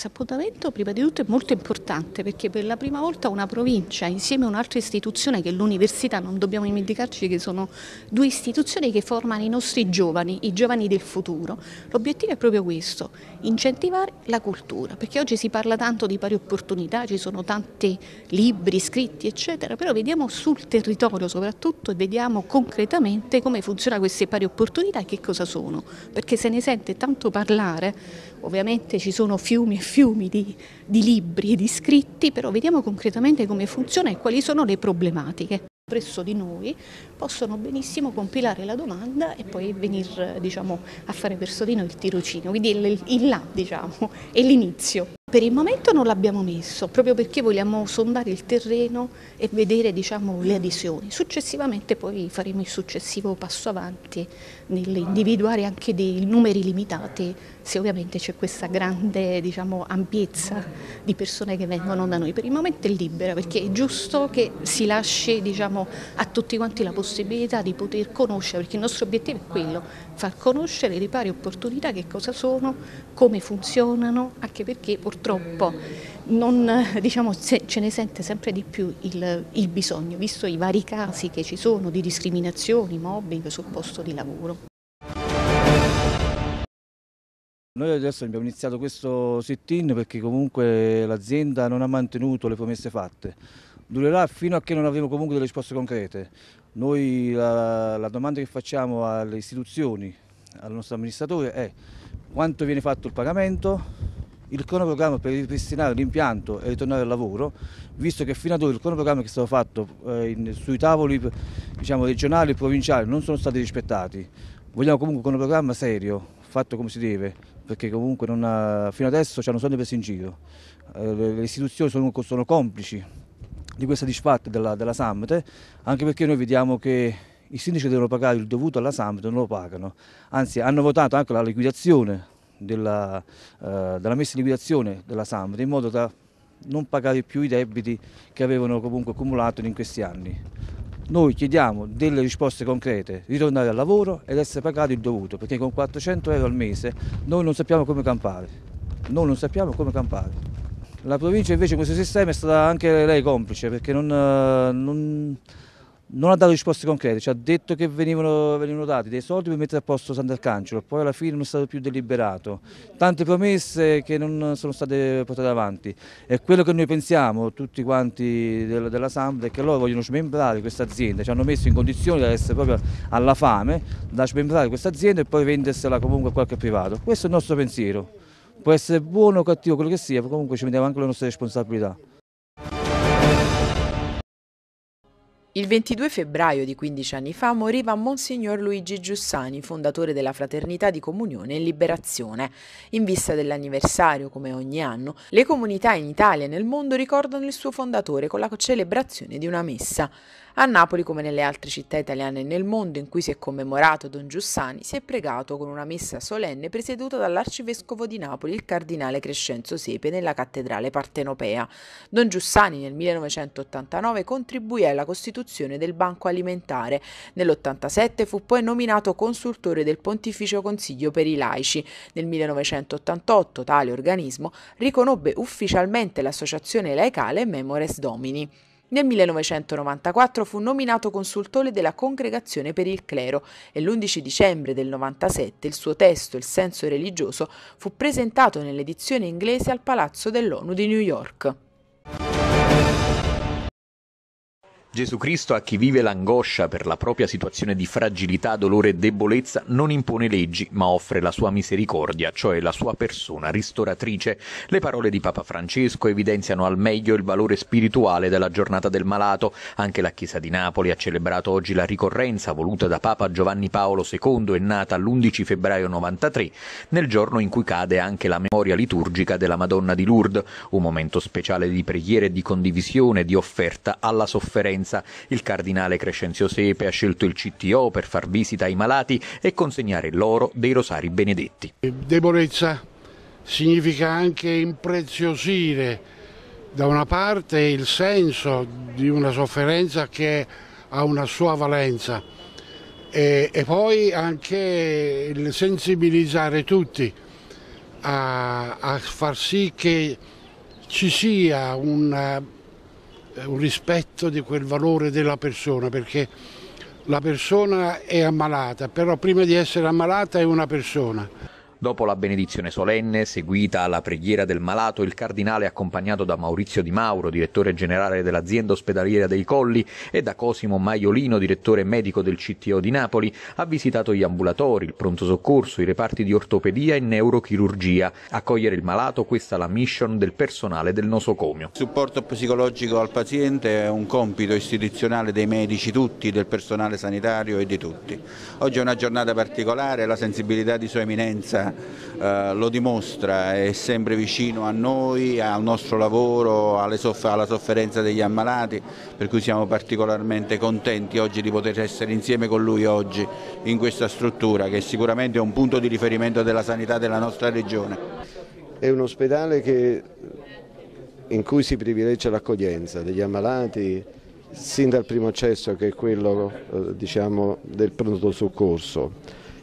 questo appuntamento prima di tutto è molto importante perché per la prima volta una provincia insieme a un'altra istituzione che è l'università, non dobbiamo dimenticarci che sono due istituzioni che formano i nostri giovani, i giovani del futuro. L'obiettivo è proprio questo, incentivare la cultura, perché oggi si parla tanto di pari opportunità, ci sono tanti libri scritti eccetera, però vediamo sul territorio soprattutto e vediamo concretamente come funzionano queste pari opportunità e che cosa sono, perché se ne sente tanto parlare, ovviamente ci sono fiumi e fiumi di, di libri e di scritti, però vediamo concretamente come funziona e quali sono le problematiche presso di noi possono benissimo compilare la domanda e poi venire diciamo, a fare presso di noi il tirocino, quindi il, il là diciamo, è l'inizio. Per il momento non l'abbiamo messo, proprio perché vogliamo sondare il terreno e vedere diciamo, le adesioni. Successivamente poi faremo il successivo passo avanti nell'individuare anche dei numeri limitati, se ovviamente c'è questa grande diciamo, ampiezza di persone che vengono da noi. Per il momento è libera perché è giusto che si lasci diciamo, a tutti quanti la possibilità di poter conoscere, perché il nostro obiettivo è quello, far conoscere le pari opportunità che cosa sono, come funzionano, anche perché purtroppo non, diciamo, ce ne sente sempre di più il, il bisogno, visto i vari casi che ci sono di discriminazioni, mobbing sul posto di lavoro. Noi adesso abbiamo iniziato questo sit-in perché comunque l'azienda non ha mantenuto le promesse fatte durerà fino a che non avremo comunque delle risposte concrete. Noi la, la domanda che facciamo alle istituzioni, al nostro amministratore è quanto viene fatto il pagamento, il cronoprogramma per ripristinare l'impianto e ritornare al lavoro, visto che fino ad ora il cronoprogramma che è stato fatto eh, in, sui tavoli diciamo, regionali e provinciali non sono stati rispettati. Vogliamo comunque un cronoprogramma serio, fatto come si deve, perché comunque ha, fino adesso ci hanno solo preso in giro. Eh, le istituzioni sono, sono complici di questa disfatta della, della Samte, anche perché noi vediamo che i sindaci devono pagare il dovuto alla Samte, non lo pagano, anzi hanno votato anche la liquidazione della, eh, della messa in liquidazione della Samte in modo da non pagare più i debiti che avevano comunque accumulato in questi anni. Noi chiediamo delle risposte concrete, ritornare al lavoro ed essere pagati il dovuto, perché con 400 euro al mese noi non sappiamo come campare, noi non sappiamo come campare. La provincia invece in questo sistema è stata anche lei complice perché non, eh, non, non ha dato risposte concrete, ci ha detto che venivano, venivano, dati dei soldi per mettere a posto Sant'Arcangelo, poi alla fine non è stato più deliberato, tante promesse che non sono state portate avanti e quello che noi pensiamo tutti quanti della, della è che loro vogliono smembrare questa azienda, ci hanno messo in condizione di essere proprio alla fame, da smembrare questa azienda e poi vendersela comunque a qualche privato, questo è il nostro pensiero può essere buono o cattivo, quello che sia, comunque ci mettiamo anche le nostre responsabilità. Il 22 febbraio di 15 anni fa moriva Monsignor Luigi Giussani, fondatore della Fraternità di Comunione e Liberazione. In vista dell'anniversario, come ogni anno, le comunità in Italia e nel mondo ricordano il suo fondatore con la celebrazione di una messa. A Napoli, come nelle altre città italiane e nel mondo in cui si è commemorato Don Giussani, si è pregato con una messa solenne presieduta dall'arcivescovo di Napoli, il cardinale Crescenzo Sepe, nella cattedrale partenopea. Don Giussani nel 1989 contribuì alla costituzione del Banco Alimentare. Nell'87 fu poi nominato consultore del Pontificio Consiglio per i Laici. Nel 1988 tale organismo riconobbe ufficialmente l'associazione laicale Memores Domini. Nel 1994 fu nominato consultore della Congregazione per il Clero e l'11 dicembre del 97 il suo testo Il senso religioso fu presentato nell'edizione inglese al Palazzo dell'ONU di New York. Gesù Cristo a chi vive l'angoscia per la propria situazione di fragilità, dolore e debolezza non impone leggi, ma offre la sua misericordia, cioè la sua persona ristoratrice. Le parole di Papa Francesco evidenziano al meglio il valore spirituale della giornata del malato. Anche la Chiesa di Napoli ha celebrato oggi la ricorrenza voluta da Papa Giovanni Paolo II e nata l'11 febbraio 93, nel giorno in cui cade anche la memoria liturgica della Madonna di Lourdes, un momento speciale di preghiera e di condivisione, di offerta alla sofferenza sofferenza. Il cardinale Crescenzio Sepe ha scelto il CTO per far visita ai malati e consegnare loro dei rosari benedetti. Debolezza significa anche impreziosire da una parte il senso di una sofferenza che ha una sua valenza e, e poi anche il sensibilizzare tutti a, a far sì che ci sia un eh, un rispetto di quel valore della persona, perché la persona è ammalata, però prima di essere ammalata è una persona. Dopo la benedizione solenne, seguita alla preghiera del malato, il cardinale, accompagnato da Maurizio Di Mauro, direttore generale dell'azienda ospedaliera dei Colli, e da Cosimo Maiolino, direttore medico del CTO di Napoli, ha visitato gli ambulatori, il pronto soccorso, i reparti di ortopedia e neurochirurgia. Accogliere il malato, questa è la mission del personale del nosocomio. Il supporto psicologico al paziente è un compito istituzionale dei medici tutti, del personale sanitario e di tutti. Oggi è una giornata particolare, la sensibilità di Sua Eminenza eh, lo dimostra, è sempre vicino a noi, al nostro lavoro, soff alla sofferenza degli ammalati, per cui siamo particolarmente contenti oggi di poter essere insieme con lui oggi in questa struttura che sicuramente è un punto di riferimento della sanità della nostra regione. È un ospedale che, in cui si privilegia l'accoglienza degli ammalati, sin dal primo accesso che è quello eh, diciamo, del pronto soccorso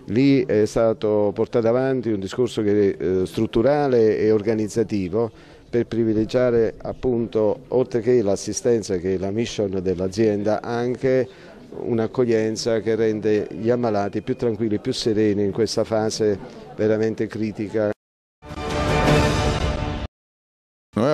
Lì è stato portato avanti un discorso che, eh, strutturale e organizzativo per privilegiare appunto, oltre che l'assistenza che è la mission dell'azienda, anche un'accoglienza che rende gli ammalati più tranquilli, più sereni in questa fase veramente critica.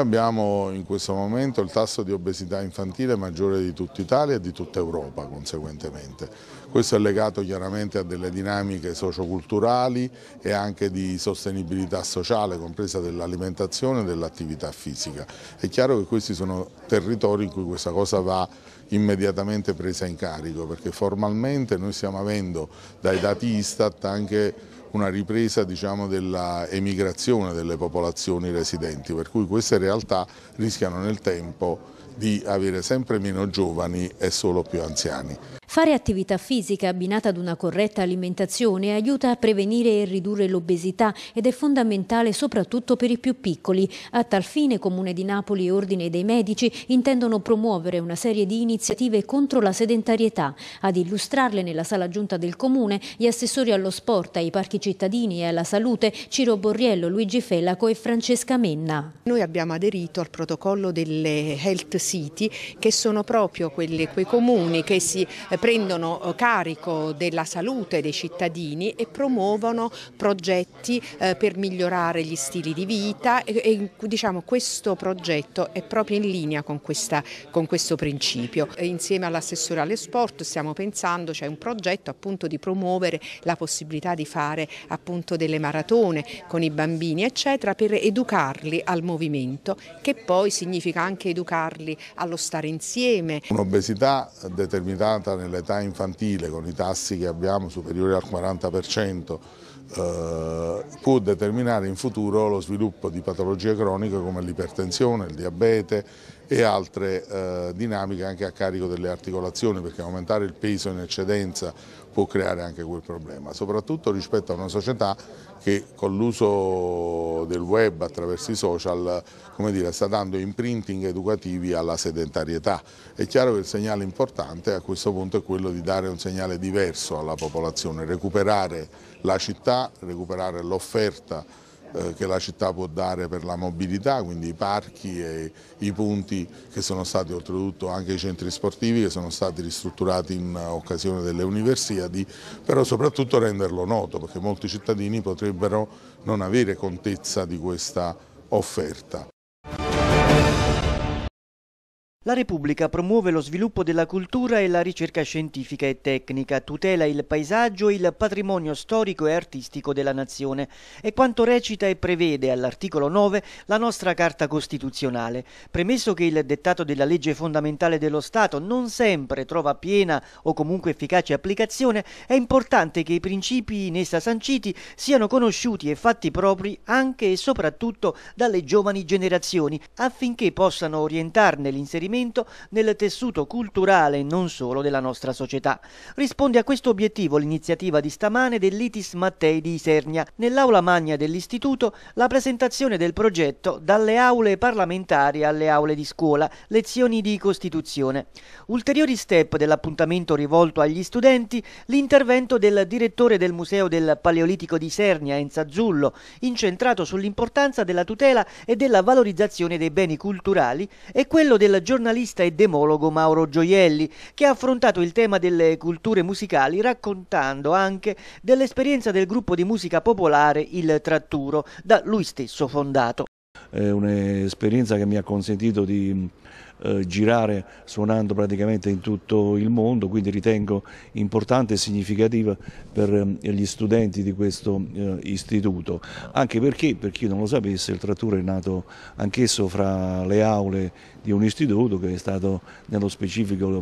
abbiamo in questo momento il tasso di obesità infantile maggiore di tutta Italia e di tutta Europa conseguentemente. Questo è legato chiaramente a delle dinamiche socioculturali e anche di sostenibilità sociale, compresa dell'alimentazione e dell'attività fisica. È chiaro che questi sono territori in cui questa cosa va immediatamente presa in carico, perché formalmente noi stiamo avendo dai dati Istat anche una ripresa diciamo, dell'emigrazione delle popolazioni residenti, per cui queste realtà rischiano nel tempo di avere sempre meno giovani e solo più anziani. Fare attività fisica abbinata ad una corretta alimentazione aiuta a prevenire e ridurre l'obesità ed è fondamentale soprattutto per i più piccoli. A tal fine Comune di Napoli e Ordine dei Medici intendono promuovere una serie di iniziative contro la sedentarietà. Ad illustrarle nella sala giunta del Comune gli assessori allo sport, ai parchi cittadini e alla salute Ciro Borriello, Luigi Felaco e Francesca Menna. Noi abbiamo aderito al protocollo delle Health City che sono proprio quelli, quei comuni che si eh, prendono eh, carico della salute dei cittadini e promuovono progetti eh, per migliorare gli stili di vita e, diciamo, questo progetto è proprio in linea con, questa, con questo principio. insieme all'assessore alle sport stiamo pensando, c'è cioè un progetto appunto di promuovere la possibilità di fare appunto delle maratone con i bambini eccetera per educarli al movimento che poi significa anche educarli allo stare insieme. Un'obesità determinata nel l'età infantile con i tassi che abbiamo superiori al 40% eh, può determinare in futuro lo sviluppo di patologie croniche come l'ipertensione, il diabete e altre eh, dinamiche anche a carico delle articolazioni perché aumentare il peso in eccedenza può creare anche quel problema, soprattutto rispetto a una società che con l'uso del web attraverso i social dire, sta dando imprinting educativi alla sedentarietà. È chiaro che il segnale importante a questo punto è quello di dare un segnale diverso alla popolazione, recuperare la città, recuperare l'offerta eh, che la città può dare per la mobilità, quindi i parchi e i punti che sono stati oltretutto anche i centri sportivi che sono stati ristrutturati in occasione delle universiadi, però soprattutto renderlo noto perché molti cittadini potrebbero non avere contezza di questa offerta. La Repubblica promuove lo sviluppo della cultura e la ricerca scientifica e tecnica, tutela il paesaggio e il patrimonio storico e artistico della nazione. È quanto recita e prevede all'articolo 9 la nostra Carta Costituzionale. Premesso che il dettato della legge fondamentale dello Stato non sempre trova piena o comunque efficace applicazione, è importante che i principi in essa sanciti siano conosciuti e fatti propri anche e soprattutto dalle giovani generazioni, affinché possano orientarne l'inserimento inserimento nel tessuto culturale e non solo della nostra società. Risponde a questo obiettivo l'iniziativa di stamane dell'Itis Mattei di Isernia. Nell'aula magna dell'istituto la presentazione del progetto dalle aule parlamentari alle aule di scuola, lezioni di Costituzione. Ulteriori step dell'appuntamento rivolto agli studenti, l'intervento del direttore del Museo del Paleolitico di Isernia, Enza Zullo, incentrato sull'importanza della tutela e della valorizzazione dei beni culturali e quello del giornalismo giornalista e demologo Mauro Gioielli, che ha affrontato il tema delle culture musicali raccontando anche dell'esperienza del gruppo di musica popolare Il Tratturo, da lui stesso fondato. È un'esperienza che mi ha consentito di eh, girare suonando praticamente in tutto il mondo, quindi ritengo importante e significativa per eh, gli studenti di questo eh, istituto, anche perché, per chi non lo sapesse, il Trattura è nato anch'esso fra le aule di un istituto che è stato nello specifico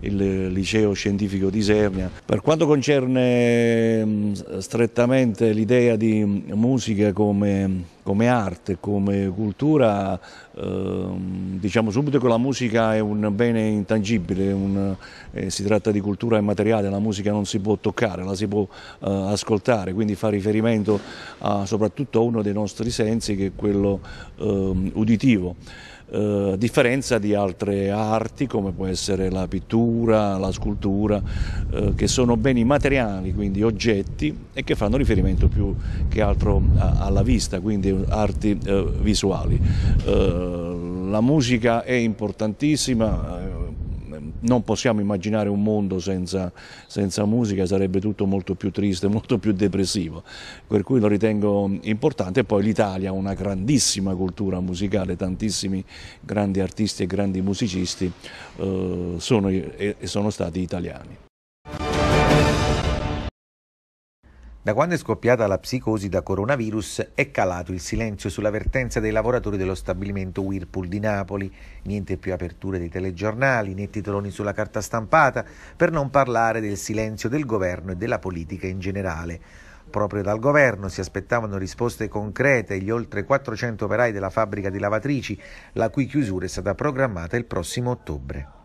il liceo scientifico di Sernia. Per quanto concerne mm, strettamente l'idea di musica come, come, arte, come cultura, ehm, diciamo subito che la musica è un bene intangibile, un, eh, si tratta di cultura immateriale, la musica non si può toccare, la si può eh, ascoltare, quindi fa riferimento a, soprattutto a uno dei nostri sensi che è quello ehm, uditivo eh, differenza di altre arti come può essere la pittura, la scultura, eh, che sono beni materiali, quindi oggetti e che fanno riferimento più che altro a, alla vista, quindi arti eh, visuali. Eh, la musica è importantissima eh, non possiamo immaginare un mondo senza, senza, musica, sarebbe tutto molto più triste, molto più depressivo, per cui lo ritengo importante. E poi l'Italia ha una grandissima cultura musicale, tantissimi grandi artisti e grandi musicisti eh, sono, e, sono stati italiani. Da quando è scoppiata la psicosi da coronavirus è calato il silenzio sulla vertenza dei lavoratori dello stabilimento Whirlpool di Napoli. Niente più aperture dei telegiornali, né titoloni sulla carta stampata, per non parlare del silenzio del governo e della politica in generale. Proprio dal governo si aspettavano risposte concrete gli oltre 400 operai della fabbrica di lavatrici, la cui chiusura è stata programmata il prossimo ottobre.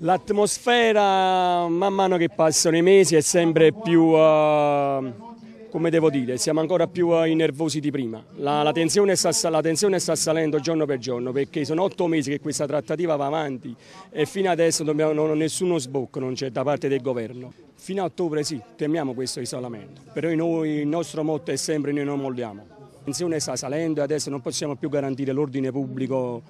L'atmosfera man mano che passano i mesi è sempre più, uh, come devo dire, siamo ancora più uh, eh, nervosi di prima. La, la, tensione sta, la, tensione sta, salendo giorno per giorno perché sono otto mesi che questa trattativa va avanti e fino adesso dobbiamo, non, nessuno sbocco non c'è da parte del governo. Fino a ottobre sì, temiamo questo isolamento, però noi, il nostro motto è sempre noi non molliamo. La tensione sta salendo e adesso non possiamo più garantire l'ordine pubblico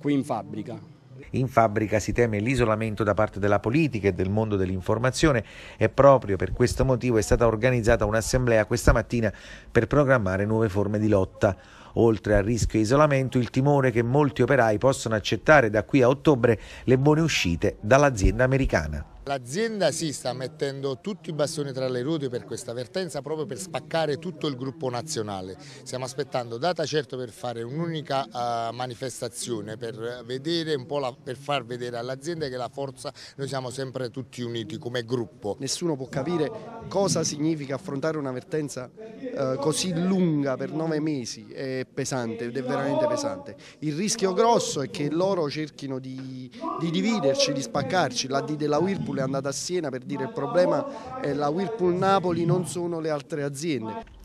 qui in fabbrica. In fabbrica si teme l'isolamento da parte della politica e del mondo dell'informazione e proprio per questo motivo è stata organizzata un'assemblea questa mattina per programmare nuove forme di lotta. Oltre al rischio di isolamento, il timore che molti operai possano accettare da qui a ottobre le buone uscite dall'azienda americana. L'azienda si sì, sta mettendo tutti i bastoni tra le ruote per questa vertenza proprio per spaccare tutto il gruppo nazionale. Stiamo aspettando data certo per fare un'unica uh, manifestazione, per, vedere un po la, per far vedere all'azienda che la forza noi siamo sempre tutti uniti come gruppo. Nessuno può capire cosa significa affrontare una vertenza uh, eh, così lunga per nove mesi, è pesante ed è veramente pesante. Il rischio grosso è che loro cerchino di, di dividerci, di spaccarci, la D della Whirlpool Napoli è andata a Siena per dire che il problema è la Whirlpool Napoli, non sono le altre aziende.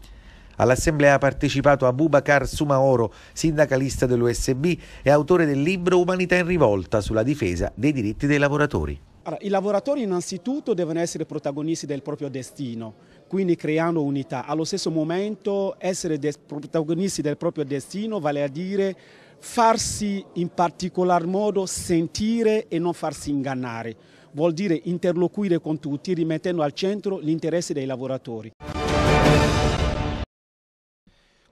All'assemblea ha partecipato Abubakar Sumaoro, sindacalista dell'USB e autore del libro Umanità in rivolta sulla difesa dei diritti dei lavoratori. Allora, I lavoratori innanzitutto devono essere protagonisti del proprio destino, quindi creando unità. Allo stesso momento essere protagonisti del proprio destino vale a dire farsi in particolar modo sentire e non farsi ingannare vuol dire interloquire con tutti rimettendo al centro l'interesse dei lavoratori.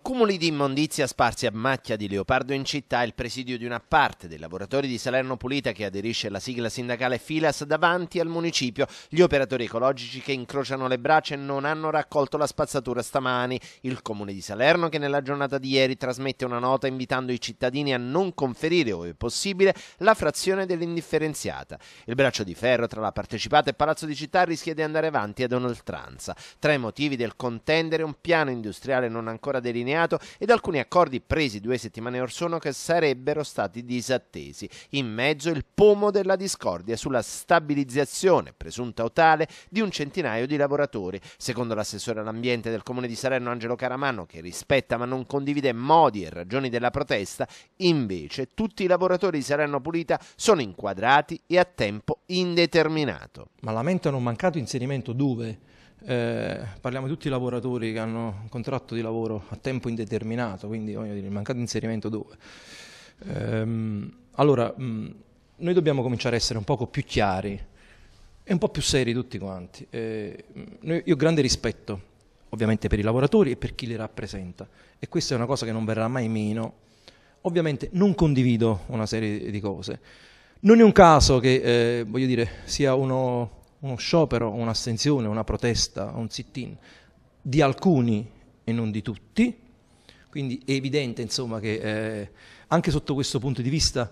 Cumuli di immondizia sparsi a macchia di leopardo in città il presidio di una parte dei lavoratori di Salerno Pulita che aderisce alla sigla sindacale Filas davanti al municipio, gli operatori ecologici che incrociano le braccia e non hanno raccolto la spazzatura stamani, il comune di Salerno che nella giornata di ieri trasmette una nota invitando i cittadini a non conferire, ove possibile, la frazione dell'indifferenziata. Il braccio di ferro tra la partecipata e Palazzo di Città rischia di andare avanti ad un'oltranza. Tra i motivi del contendere un piano industriale non ancora delineato sottolineato ed alcuni accordi presi due settimane or sono che sarebbero stati disattesi. In mezzo il pomo della discordia sulla stabilizzazione, presunta o tale, di un centinaio di lavoratori. Secondo l'assessore all'ambiente del comune di Salerno Angelo Caramanno, che rispetta ma non condivide modi e ragioni della protesta, invece tutti i lavoratori di Salerno Pulita sono inquadrati e a tempo indeterminato. Ma lamentano un mancato inserimento dove? Eh, parliamo di tutti i lavoratori che hanno un contratto di lavoro a tempo indeterminato, quindi voglio dire, il mancato inserimento dove? Ehm, allora, mh, mm, noi dobbiamo cominciare a essere un poco più chiari e un po' più seri tutti quanti. Eh, mm, noi, io ho grande rispetto ovviamente per i lavoratori e per chi li rappresenta e questa è una cosa che non verrà mai meno. Ovviamente non condivido una serie di cose. Non è un caso che, eh, voglio dire, sia uno uno sciopero, un'astensione, una protesta, un sit-in di alcuni e non di tutti, quindi è evidente insomma, che eh, anche sotto questo punto di vista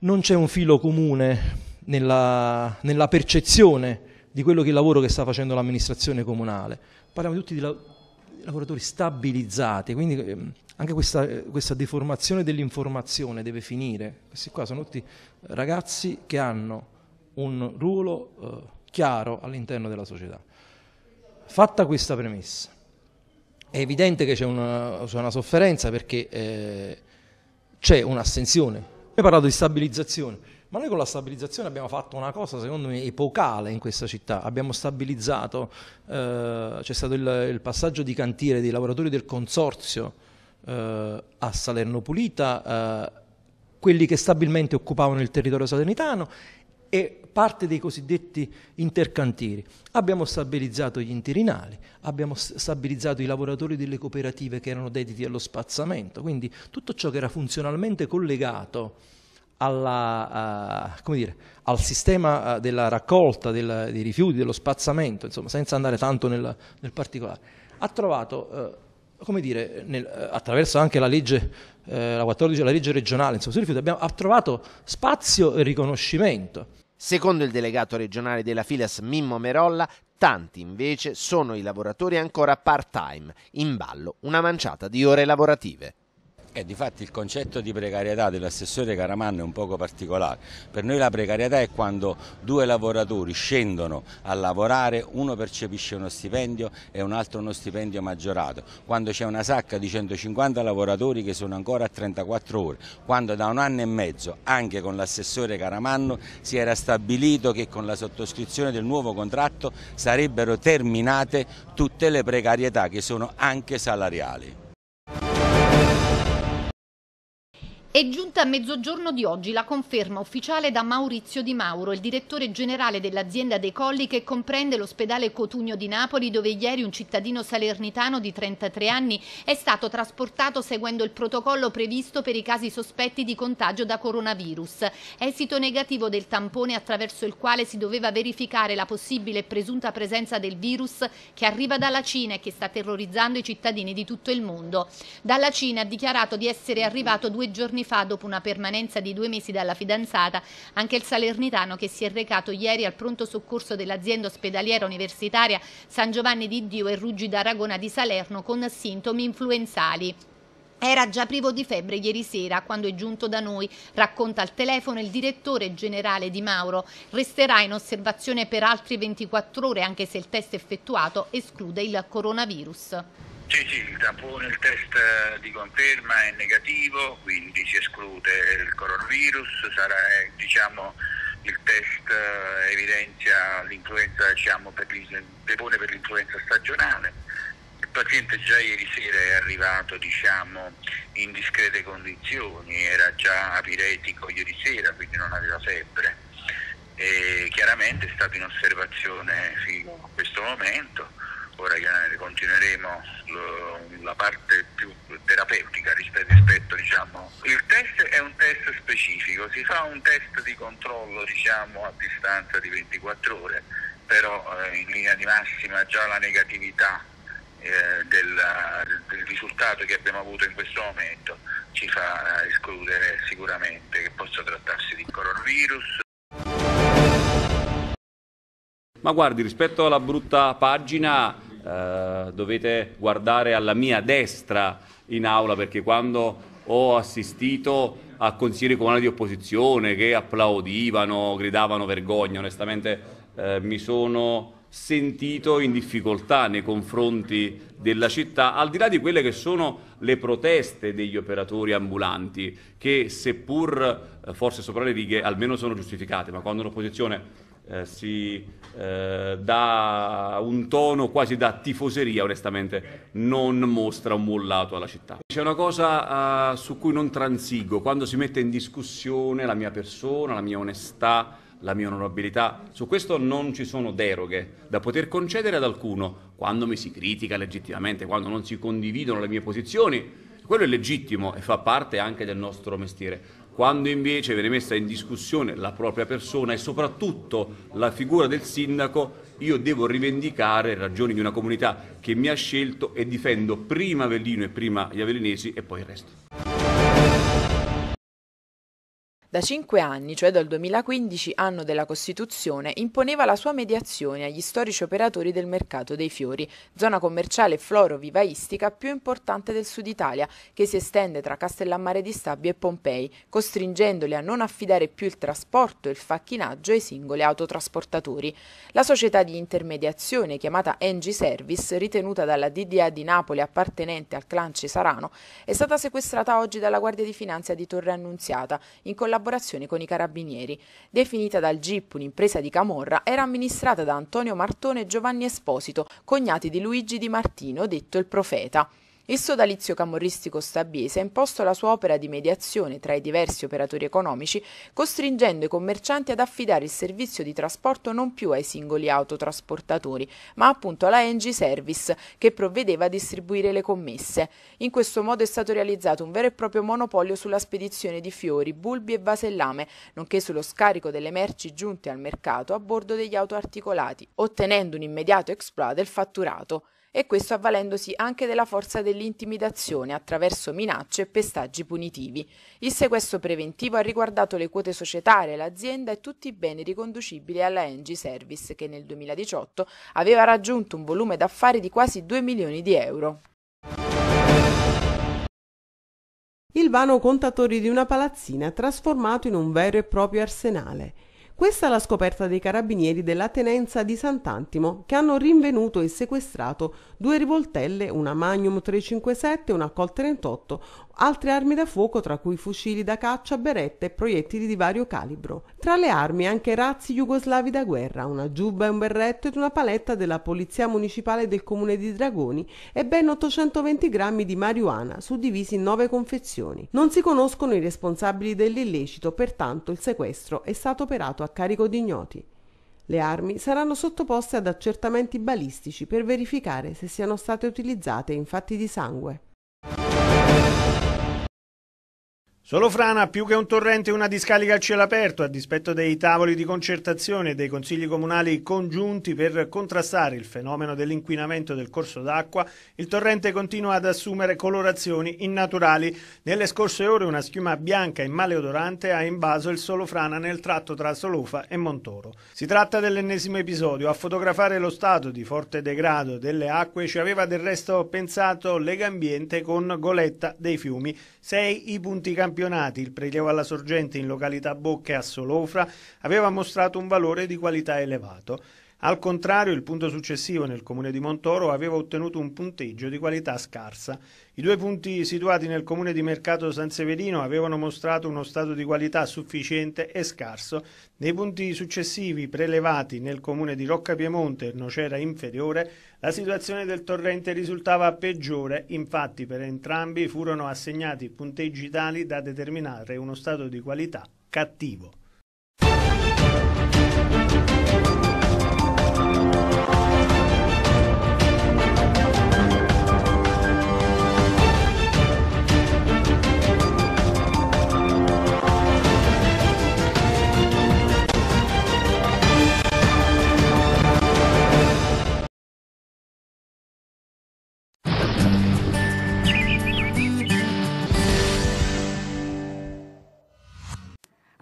non c'è un filo comune nella, nella, percezione di quello che è il lavoro che sta facendo l'amministrazione comunale. Parliamo tutti di, la, lavoratori stabilizzati, quindi eh, anche questa, questa deformazione dell'informazione deve finire. Questi qua sono tutti ragazzi che hanno un ruolo eh, chiaro all'interno della società. Fatta questa premessa, è evidente che c'è una, una, sofferenza perché eh, c'è un'assenzione. Hai parlato di stabilizzazione, ma noi con la stabilizzazione abbiamo fatto una cosa secondo me epocale in questa città. Abbiamo stabilizzato, eh, c'è stato il, il, passaggio di cantiere dei lavoratori del consorzio eh, a Salerno Pulita, eh, quelli che stabilmente occupavano il territorio salernitano e parte dei cosiddetti intercantieri. Abbiamo stabilizzato gli interinali, abbiamo stabilizzato i lavoratori delle cooperative che erano dediti allo spazzamento, quindi tutto ciò che era funzionalmente collegato alla, uh, dire, al sistema eh, della raccolta del, dei rifiuti, dello spazzamento, insomma, senza andare tanto nel, nel particolare, ha trovato, uh, come dire, nel, uh, attraverso anche la legge, la 14, la legge regionale insomma, sui rifiuti, abbiamo, ha trovato spazio e riconoscimento. Secondo il delegato regionale della Filas Mimmo Merolla, tanti invece sono i lavoratori ancora part-time, in ballo una manciata di ore lavorative. Eh, difatti il concetto di precarietà dell'assessore Caramanno è un poco particolare. Per noi la precarietà è quando due lavoratori scendono a lavorare, uno percepisce uno stipendio e un altro uno stipendio maggiorato, quando c'è una sacca di 150 lavoratori che sono ancora a 34 ore, quando da un anno e mezzo, anche con l'assessore Caramanno, si era stabilito che con la sottoscrizione del nuovo contratto sarebbero terminate tutte le precarietà che sono anche salariali. È giunta a mezzogiorno di oggi la conferma ufficiale da Maurizio Di Mauro, il direttore generale dell'azienda dei Colli che comprende l'ospedale Cotugno di Napoli dove ieri un cittadino salernitano di 33 anni è stato trasportato seguendo il protocollo previsto per i casi sospetti di contagio da coronavirus. Esito negativo del tampone attraverso il quale si doveva verificare la possibile e presunta presenza del virus che arriva dalla Cina e che sta terrorizzando i cittadini di tutto il mondo. Dalla Cina ha dichiarato di essere arrivato due giorni giorni fa, dopo una permanenza di due mesi dalla fidanzata, anche il salernitano che si è recato ieri al pronto soccorso dell'azienda ospedaliera universitaria San Giovanni di Dio e Ruggi d'Aragona di Salerno con sintomi influenzali. Era già privo di febbre ieri sera quando è giunto da noi, racconta al telefono il direttore generale Di Mauro. Resterà in osservazione per altri 24 ore anche se il test effettuato esclude il coronavirus. Sì, sì, il tampone, il test eh, di conferma è negativo, quindi si esclude il coronavirus, sarà eh, diciamo, il test eh, evidenzia l'influenza, diciamo, per, depone per l'influenza stagionale. Il paziente già ieri sera è arrivato diciamo, in discrete condizioni, era già apiretico ieri sera, quindi non aveva febbre. E chiaramente è stato in osservazione fino a questo momento ancora continueremo la parte più terapeutica rispetto, rispetto diciamo. Il test è un test specifico, si fa un test di controllo diciamo, a distanza di 24 ore, però eh, in linea di massima già la negatività eh, del, del, risultato che abbiamo avuto in questo momento ci fa escludere sicuramente che possa trattarsi di coronavirus. Ma guardi, rispetto alla brutta pagina eh, dovete guardare alla mia destra in aula perché quando ho assistito a consiglieri comunali di opposizione che applaudivano, gridavano vergogna, onestamente eh, mi sono sentito in difficoltà nei confronti della città, al di là di quelle che sono le proteste degli operatori ambulanti, che seppur eh, forse sopra le righe almeno sono giustificate, ma quando un'opposizione eh, si eh, dà un tono quasi da tifoseria, onestamente non mostra un buon lato alla città. C'è una cosa eh, su cui non transigo, quando si mette in discussione la mia persona, la mia onestà, la mia onorabilità, su questo non ci sono deroghe da poter concedere ad alcuno, quando mi si critica legittimamente, quando non si condividono le mie posizioni, quello è legittimo e fa parte anche del nostro mestiere quando invece viene messa in discussione la propria persona e soprattutto la figura del sindaco, io devo rivendicare ragioni di una comunità che mi ha scelto e difendo prima Avellino e prima gli avellinesi e poi il resto da cinque anni, cioè dal 2015, anno della Costituzione, imponeva la sua mediazione agli storici operatori del mercato dei fiori, zona commerciale floro-vivaistica più importante del sud Italia, che si estende tra Castellammare di Stabio e Pompei, costringendoli a non affidare più il trasporto e il facchinaggio ai singoli autotrasportatori. La società di intermediazione, chiamata Engie Service, ritenuta dalla DDA di Napoli appartenente al clan Cesarano, è stata sequestrata oggi dalla Guardia di Finanza di Torre Annunziata, in collaborazione collaborazione con i carabinieri. Definita dal GIP un'impresa di camorra, era amministrata da Antonio Martone e Giovanni Esposito, cognati di Luigi Di Martino, detto il profeta. Il sodalizio camorristico stabiese ha imposto la sua opera di mediazione tra i diversi operatori economici, costringendo i commercianti ad affidare il servizio di trasporto non più ai singoli autotrasportatori, ma appunto alla Engie Service, che provvedeva a distribuire le commesse. In questo modo è stato realizzato un vero e proprio monopolio sulla spedizione di fiori, bulbi e vasellame, nonché sullo scarico delle merci giunte al mercato a bordo degli autoarticolati, ottenendo un immediato exploit del fatturato e questo avvalendosi anche della forza dell'intimidazione attraverso minacce e pestaggi punitivi. Il sequestro preventivo ha riguardato le quote societarie, l'azienda e tutti i beni riconducibili alla Engie Service che nel 2018 aveva raggiunto un volume d'affari di quasi 2 milioni di euro. Il vano contatori di una palazzina trasformato in un vero e proprio arsenale. Questa è la scoperta dei carabinieri della tenenza di Sant'Antimo, che hanno rinvenuto e sequestrato due rivoltelle, una Magnum 357 e una Col 38, altre armi da fuoco tra cui fucili da caccia, berette e proiettili di vario calibro. Tra le armi anche razzi jugoslavi da guerra, una giubba e un berretto ed una paletta della Polizia Municipale del Comune di Dragoni e ben 820 grammi di marijuana suddivisi in nove confezioni. Non si conoscono i responsabili dell'illecito, pertanto il sequestro è stato operato a carico di ignoti. Le armi saranno sottoposte ad accertamenti balistici per verificare se siano state utilizzate in fatti di sangue. Solo Frana, più che un torrente, una discarica al cielo aperto, a dispetto dei tavoli di concertazione e dei consigli comunali congiunti per contrastare il fenomeno dell'inquinamento del corso d'acqua, il torrente continua ad assumere colorazioni innaturali. Nelle scorse ore una schiuma bianca e maleodorante ha invaso il Solo Frana nel tratto tra Solofa e Montoro. Si tratta dell'ennesimo episodio. A fotografare lo stato di forte degrado delle acque ci aveva del resto pensato Legambiente con goletta dei fiumi. Sei i punti campionati campionati il prelievo alla sorgente in località Bocche a Solofra aveva mostrato un valore di qualità elevato. Al contrario, il punto successivo nel comune di Montoro aveva ottenuto un punteggio di qualità scarsa. I due punti situati nel comune di Mercato San Severino avevano mostrato uno stato di qualità sufficiente e scarso. Nei punti successivi prelevati nel comune di Rocca Piemonte e Nocera Inferiore, la situazione del torrente risultava peggiore, infatti per entrambi furono assegnati punteggi tali da determinare uno stato di qualità cattivo. Thank you.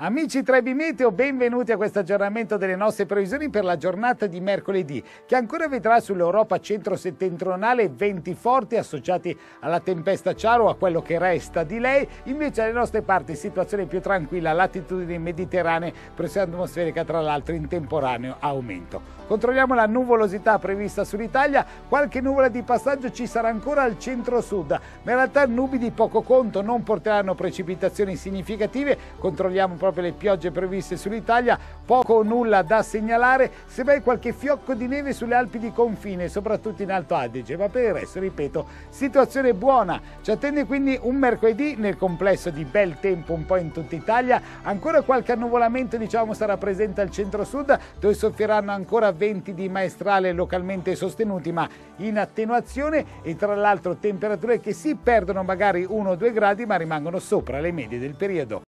Amici Trebi Meteo, benvenuti a questo aggiornamento delle nostre previsioni per la giornata di mercoledì, che ancora vedrà sull'Europa centro-settentrionale venti forti associati alla tempesta Ciaro, a quello che resta di lei. Invece alle nostre parti situazione più tranquilla, latitudini mediterranee, pressione atmosferica tra l'altro in temporaneo aumento. Controlliamo la nuvolosità prevista sull'Italia, qualche nuvola di passaggio ci sarà ancora al centro-sud, ma in realtà nubi di poco conto non porteranno precipitazioni significative, controlliamo proprio proprio le piogge previste sull'Italia, poco o nulla da segnalare, semmai qualche fiocco di neve sulle Alpi di confine, soprattutto in Alto Adige, ma per il resto, ripeto, situazione buona. Ci attende quindi un mercoledì nel complesso di bel tempo un po' in tutta Italia, ancora qualche annuvolamento diciamo sarà presente al centro-sud, dove soffieranno ancora venti di maestrale localmente sostenuti, ma in attenuazione e tra l'altro temperature che si perdono magari 1 o 2 gradi, ma rimangono sopra le medie del periodo.